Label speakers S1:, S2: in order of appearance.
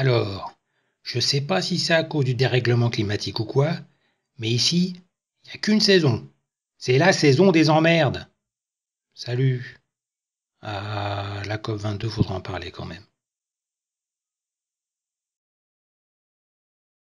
S1: Alors, je sais pas si c'est à cause du dérèglement climatique ou quoi, mais ici, il n'y a qu'une saison. C'est la saison des emmerdes. Salut.
S2: Ah, la COP22 faudra en parler quand même.